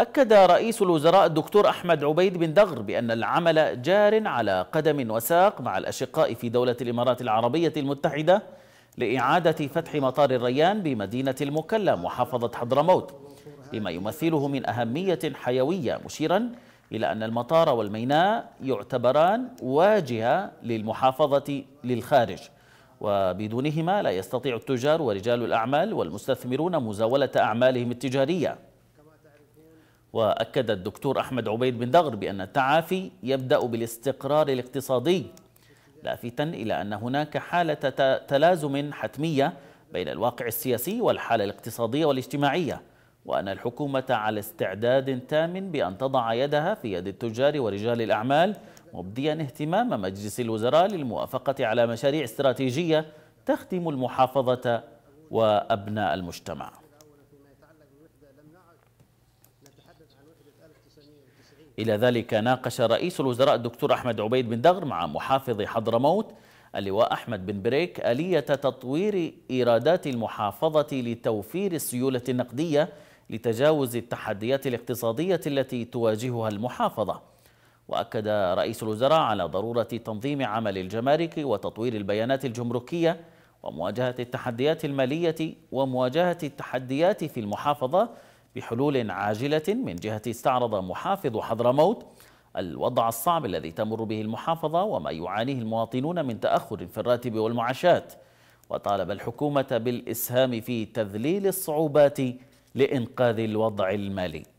أكد رئيس الوزراء الدكتور أحمد عبيد بن دغر بأن العمل جار على قدم وساق مع الأشقاء في دولة الإمارات العربية المتحدة لإعادة فتح مطار الريان بمدينة المكلا محافظة حضرموت لما يمثله من أهمية حيوية مشيرا إلى أن المطار والميناء يعتبران واجهة للمحافظة للخارج وبدونهما لا يستطيع التجار ورجال الأعمال والمستثمرون مزاولة أعمالهم التجارية واكد الدكتور احمد عبيد بن دغر بان التعافي يبدا بالاستقرار الاقتصادي لافتا الى ان هناك حاله تلازم حتميه بين الواقع السياسي والحاله الاقتصاديه والاجتماعيه وان الحكومه على استعداد تام بان تضع يدها في يد التجار ورجال الاعمال مبديا اهتمام مجلس الوزراء للموافقه على مشاريع استراتيجيه تخدم المحافظه وابناء المجتمع إلى ذلك ناقش رئيس الوزراء الدكتور أحمد عبيد بن دغر مع محافظ حضرموت اللواء أحمد بن بريك آلية تطوير إيرادات المحافظة لتوفير السيولة النقدية لتجاوز التحديات الاقتصادية التي تواجهها المحافظة وأكد رئيس الوزراء على ضرورة تنظيم عمل الجمارك وتطوير البيانات الجمركية ومواجهة التحديات المالية ومواجهة التحديات في المحافظة بحلول عاجلة من جهة استعرض محافظ حضرموت الوضع الصعب الذي تمر به المحافظة وما يعانيه المواطنون من تأخر في الراتب والمعاشات وطالب الحكومة بالإسهام في تذليل الصعوبات لإنقاذ الوضع المالي